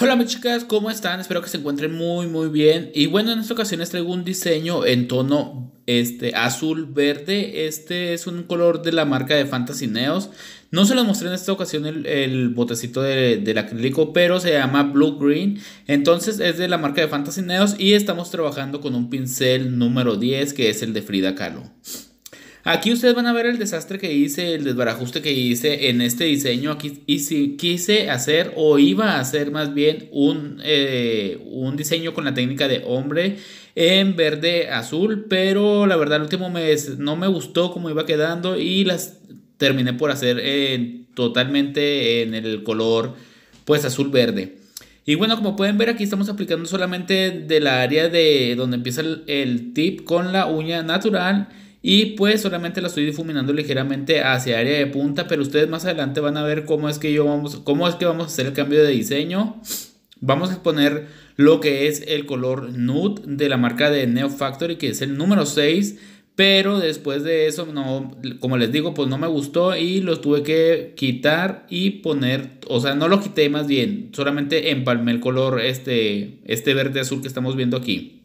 Hola mis chicas, ¿cómo están? Espero que se encuentren muy muy bien. Y bueno, en esta ocasión les traigo un diseño en tono este, azul verde. Este es un color de la marca de Fantasy Neos. No se los mostré en esta ocasión el, botecito del acrílico, pero se llama Blue Green. Entonces es de la marca de Fantasy Neos y estamos trabajando con un pincel número 10 que es el de Frida Kahlo. Aquí ustedes van a ver el desastre que hice, el desbarajuste que hice en este diseño. Aquí y si quise hacer o iba a hacer más bien un, eh, un diseño con la técnica de hombre en verde azul, pero la verdad el último mes no me gustó cómo iba quedando y las terminé por hacer eh, totalmente en el color pues azul verde. Y bueno, como pueden ver aquí estamos aplicando solamente de la área de donde empieza el, el tip con la uña natural. Y pues solamente la estoy difuminando ligeramente hacia área de punta, pero ustedes más adelante van a ver cómo es que yo vamos, cómo es que vamos a hacer el cambio de diseño. Vamos a poner lo que es el color nude de la marca de Neo Factory, que es el número 6. Pero después de eso, no, como les digo, pues no me gustó y lo tuve que quitar y poner, o sea, no lo quité más bien, solamente empalmé el color este, este verde azul que estamos viendo aquí.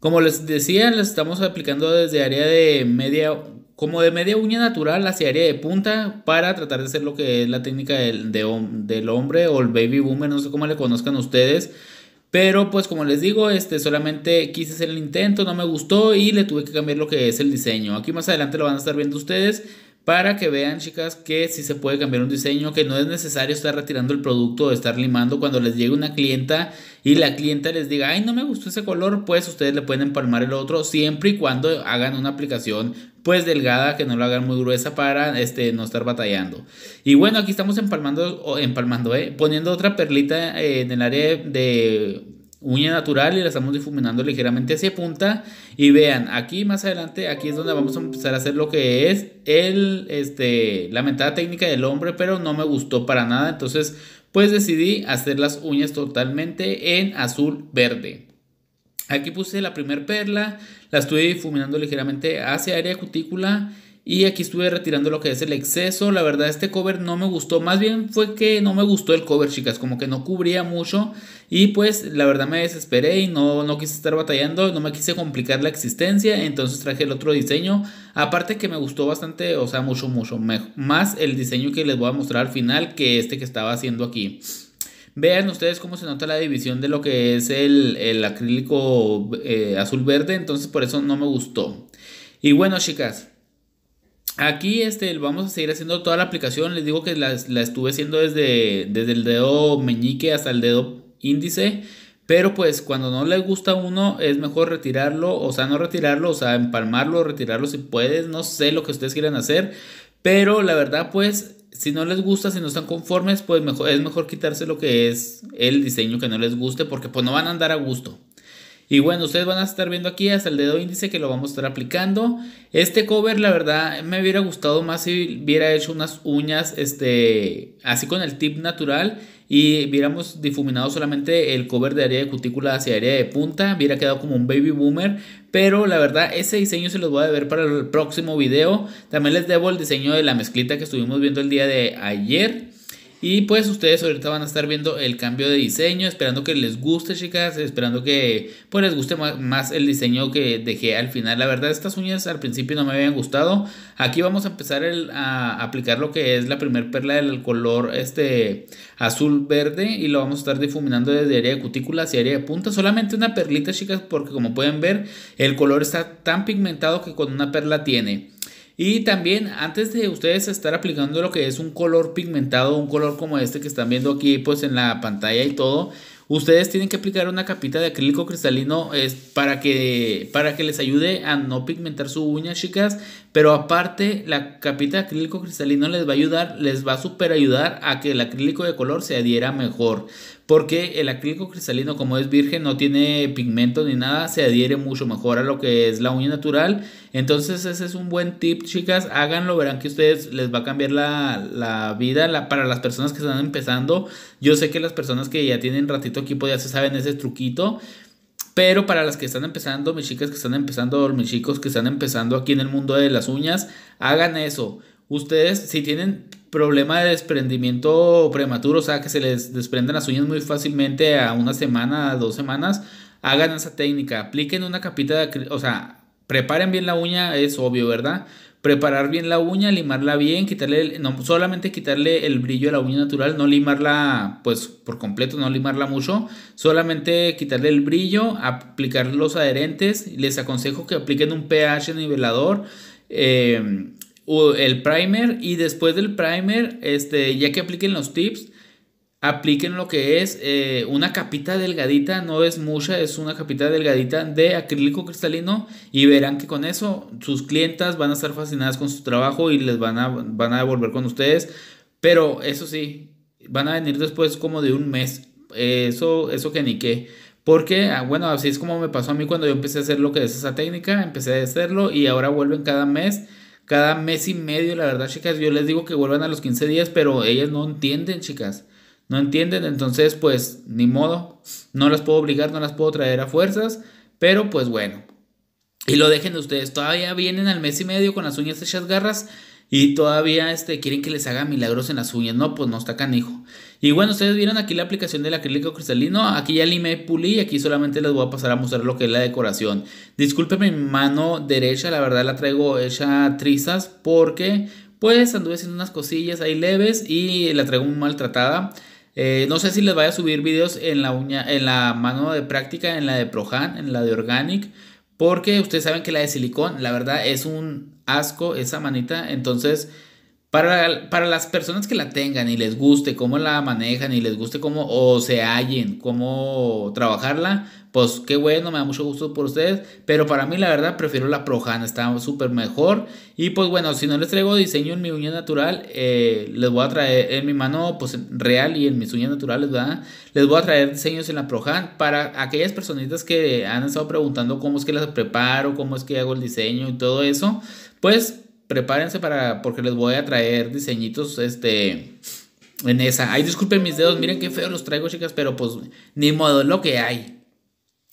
Como les decía, les estamos aplicando desde área de media, como de media uña natural hacia área de punta para tratar de hacer lo que es la técnica del, del hombre o el baby boomer, no sé cómo le conozcan ustedes. Pero pues como les digo, este, solamente quise hacer el intento, no me gustó y le tuve que cambiar lo que es el diseño. Aquí más adelante lo van a estar viendo ustedes para que vean, chicas, que sí se puede cambiar un diseño, que no es necesario estar retirando el producto o estar limando. Cuando les llegue una clienta y la clienta les diga, ay, no me gustó ese color, pues ustedes le pueden empalmar el otro siempre y cuando hagan una aplicación pues delgada, que no lo hagan muy gruesa para este, no estar batallando. Y bueno, aquí estamos empalmando, empalmando, eh, poniendo otra perlita eh, en el área de uña natural y la estamos difuminando ligeramente hacia punta y vean aquí más adelante aquí es donde vamos a empezar a hacer lo que es el este la mentada técnica del hombre pero no me gustó para nada entonces pues decidí hacer las uñas totalmente en azul verde aquí puse la primera perla la estuve difuminando ligeramente hacia área cutícula y aquí estuve retirando lo que es el exceso. La verdad este cover no me gustó, más bien fue que no me gustó el cover, chicas, como que no cubría mucho y pues la verdad me desesperé y no, no quise estar batallando, no me quise complicar la existencia, entonces traje el otro diseño. Aparte que me gustó bastante, o sea, mucho, mucho mejor. más el diseño que les voy a mostrar al final que este que estaba haciendo aquí. Vean ustedes cómo se nota la división de lo que es el, el acrílico eh, azul verde, entonces por eso no me gustó. Y bueno chicas, Aquí este, vamos a seguir haciendo toda la aplicación. Les digo que la, estuve haciendo desde, desde el dedo meñique hasta el dedo índice. Pero pues cuando no les gusta uno es mejor retirarlo, o sea, no retirarlo, o sea, empalmarlo, retirarlo si puedes, no sé lo que ustedes quieran hacer. Pero la verdad pues, si no les gusta, si no están conformes, pues mejor, es mejor quitarse lo que es el diseño que no les guste porque pues no van a andar a gusto. Y bueno, ustedes van a estar viendo aquí hasta el dedo índice que lo vamos a estar aplicando. Este cover, la verdad, me hubiera gustado más si hubiera hecho unas uñas este, así con el tip natural y hubiéramos difuminado solamente el cover de área de cutícula hacia área de punta, hubiera quedado como un baby boomer, pero la verdad ese diseño se los voy a ver para el próximo video. También les debo el diseño de la mezclita que estuvimos viendo el día de ayer. Y pues ustedes ahorita van a estar viendo el cambio de diseño, esperando que les guste chicas, esperando que pues les guste más el diseño que dejé al final. La verdad estas uñas al principio no me habían gustado. Aquí vamos a empezar a aplicar lo que es la primer perla del color este azul verde y lo vamos a estar difuminando desde área de cutícula hacia área de punta. Solamente una perlita chicas porque como pueden ver el color está tan pigmentado que con una perla tiene. Y también antes de ustedes estar aplicando lo que es un color pigmentado, un color como este que están viendo aquí pues en la pantalla y todo, ustedes tienen que aplicar una capita de acrílico cristalino es para, que, para que les ayude a no pigmentar su uña, chicas. Pero aparte, la capita de acrílico cristalino les va a ayudar, les va a super ayudar a que el acrílico de color se adhiera mejor porque el acrílico cristalino como es virgen no tiene pigmento ni nada, se adhiere mucho mejor a lo que es la uña natural. Entonces ese es un buen tip chicas, háganlo, verán que ustedes les va a cambiar la, vida la, para las personas que están empezando. Yo sé que las personas que ya tienen ratito aquí pues ya se saben ese truquito. Pero para las que están empezando, mis chicas que están empezando, mis chicos que están empezando aquí en el mundo de las uñas, hagan eso. Ustedes, si tienen problema de desprendimiento prematuro, o sea, que se les desprenden las uñas muy fácilmente a una semana, a dos semanas, hagan esa técnica, apliquen una capita de o sea, preparen bien la uña, es obvio, ¿verdad? Preparar bien la uña, limarla bien, quitarle, no, solamente quitarle el brillo a la uña natural, no limarla, pues, por completo, no limarla mucho, solamente quitarle el brillo, aplicar los adherentes, les aconsejo que apliquen un pH nivelador, eh, el primer y después del primer, este, ya que apliquen los tips, apliquen lo que es eh, una capita delgadita, no es mucha, es una capita delgadita de acrílico cristalino y verán que con eso sus clientas van a estar fascinadas con su trabajo y les van a, van a devolver con ustedes, pero eso sí, van a venir después como de un mes, eso, eso que ni qué. Porque, ah, bueno, así es como me pasó a mí cuando yo empecé a hacer lo que es esa técnica, empecé a hacerlo y ahora vuelven cada mes cada mes y medio, la verdad, chicas, yo les digo que vuelvan a los 15 días, pero ellas no entienden, chicas. No entienden, entonces pues ni modo, no las puedo obligar, no las puedo traer a fuerzas, pero pues bueno. Y lo dejen de ustedes, todavía vienen al mes y medio con las uñas hechas garras, y todavía este, quieren que les haga milagros en las uñas. No, pues no está canijo. Y bueno, ustedes vieron aquí la aplicación del acrílico cristalino. Aquí ya limé, pulí y aquí solamente les voy a pasar a mostrar lo que es la decoración. Disculpen mi mano derecha, la verdad la traigo hecha trizas porque pues anduve haciendo unas cosillas ahí leves y la traigo maltratada. Eh, no sé si les vaya a subir videos en la, uña, en la mano de práctica, en la de Prohan, en la de Organic. Porque ustedes saben que la de silicón, la verdad, es un asco esa manita. Entonces, para, para, las personas que la tengan y les guste cómo la manejan y les guste cómo o se hallen, cómo trabajarla, pues qué bueno, me da mucho gusto por ustedes. Pero para mí, la verdad, prefiero la Prohan, está súper mejor. Y pues bueno, si no les traigo diseño en mi uña natural, eh, les voy a traer en mi mano pues real y en mis uñas naturales, Les voy a traer diseños en la Prohan para aquellas personitas que han estado preguntando cómo es que las preparo, cómo es que hago el diseño y todo eso. Pues prepárense para, porque les voy a traer diseñitos, este, en esa. Ay, disculpen mis dedos, miren qué feo los traigo, chicas, pero pues ni modo, lo que hay.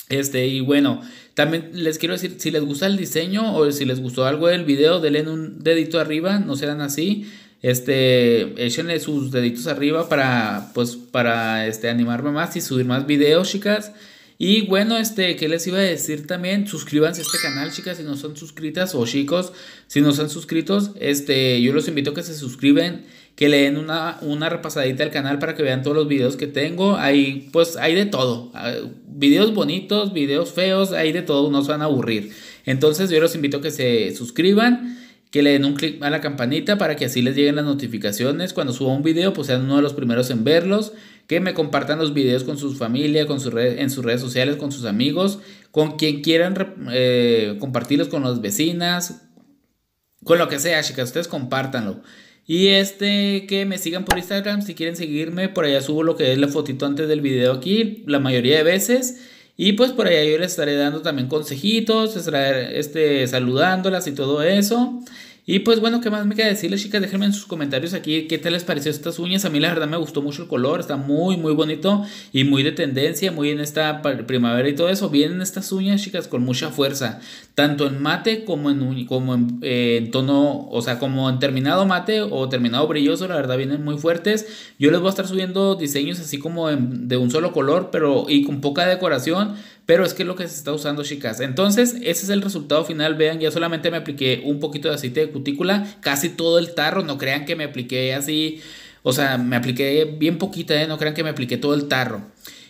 Este, y bueno, también les quiero decir, si les gusta el diseño o si les gustó algo del video, denle un dedito arriba, no sean así. Este, échenle sus deditos arriba para, pues, para, este, animarme más y subir más videos, chicas. Y bueno, este, ¿qué les iba a decir también? Suscríbanse a este canal, chicas, si no son suscritas, o chicos, si no son suscritos, este, yo los invito a que se suscriben, que le den una, una repasadita al canal para que vean todos los videos que tengo. Ahí, pues, hay de todo. Ah, videos bonitos, videos feos, hay de todo, no se van a aburrir. Entonces, yo los invito a que se suscriban que le den un clic a la campanita para que así les lleguen las notificaciones. Cuando suba un video, pues sean uno de los primeros en verlos que me compartan los videos con sus familias, con en sus redes sociales, con sus amigos, con quien quieran eh, compartirlos con las vecinas, con lo que sea, chicas, ustedes compártanlo. Y este, que me sigan por Instagram, si quieren seguirme, por allá subo lo que es la fotito antes del video aquí, la mayoría de veces. Y pues por allá yo les estaré dando también consejitos, este, saludándolas y todo eso. Y pues bueno, ¿qué más me queda decirles, chicas? Déjenme en sus comentarios aquí qué tal les pareció estas uñas. A mí la verdad me gustó mucho el color, está muy, muy bonito y muy de tendencia, muy en esta primavera y todo eso. Vienen estas uñas, chicas, con mucha fuerza, tanto en mate como en, como eh, en, tono, o sea, como en terminado mate o terminado brilloso, la verdad vienen muy fuertes. Yo les voy a estar subiendo diseños así como de un solo color, pero y con poca decoración pero es que es lo que se está usando, chicas. Entonces, ese es el resultado final. Vean, ya solamente me apliqué un poquito de aceite de cutícula, casi todo el tarro. No crean que me apliqué así, o sea, me apliqué bien poquita, ¿eh? no crean que me apliqué todo el tarro.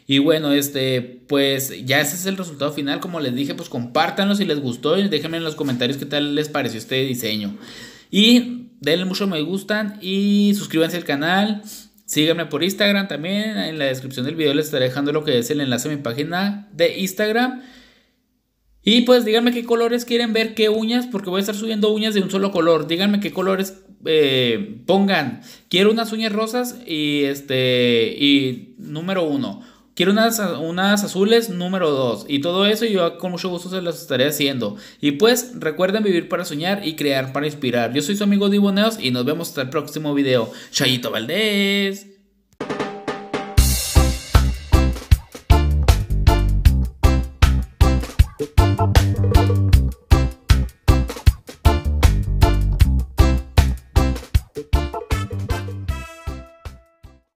Y bueno, este, pues ya ese es el resultado final. Como les dije, pues compártanlo si les gustó y déjenme en los comentarios qué tal les pareció este diseño. Y denle mucho me gustan y suscríbanse al canal. Síganme por Instagram también. En la descripción del video les estaré dejando lo que es el enlace a mi página de Instagram. Y pues díganme qué colores quieren ver, qué uñas, porque voy a estar subiendo uñas de un solo color. Díganme qué colores eh, pongan. Quiero unas uñas rosas y este y número uno Quiero unas, unas azules número 2. Y todo eso yo con mucho gusto se las estaré haciendo. Y pues recuerden vivir para soñar y crear para inspirar. Yo soy su amigo Diboneos y nos vemos hasta el próximo video. Chayito Valdés.